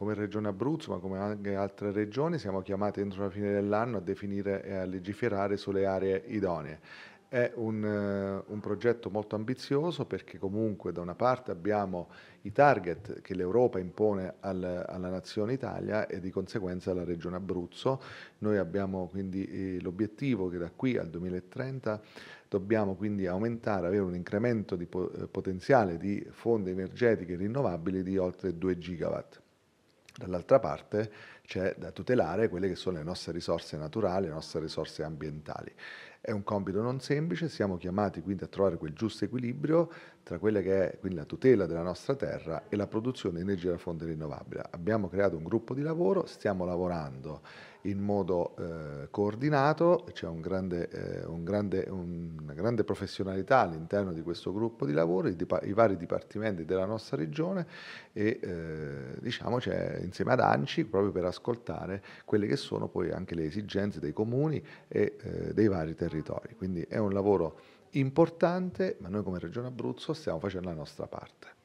come Regione Abruzzo, ma come anche altre regioni, siamo chiamati entro la fine dell'anno a definire e a legiferare sulle aree idonee. È un, uh, un, progetto molto ambizioso perché comunque da una parte abbiamo i target che l'Europa impone al, alla nazione Italia e di conseguenza alla regione Abruzzo. Noi abbiamo quindi eh, l'obiettivo che da qui al 2030 dobbiamo quindi aumentare, avere un incremento di po- potenziale di fonti energetiche rinnovabili di oltre 2 gigawatt. Dall'altra parte c'è da tutelare quelle che sono le nostre risorse naturali, le nostre risorse ambientali. È un compito non semplice, siamo chiamati quindi a trovare quel giusto equilibrio tra quella che è quindi la tutela della nostra terra e la produzione di energia da fonte rinnovabile. Abbiamo creato un gruppo di lavoro, stiamo lavorando in modo eh, coordinato, c'è un grande, eh, un grande, un, una grande professionalità all'interno di questo gruppo di lavoro, i, i vari dipartimenti della nostra regione e eh, diciamo c'è insieme ad ANCI proprio per ascoltare quelle che sono poi anche le esigenze dei comuni e eh, dei vari territori. Quindi è un lavoro importante, ma noi come Regione Abruzzo stiamo facendo la nostra parte.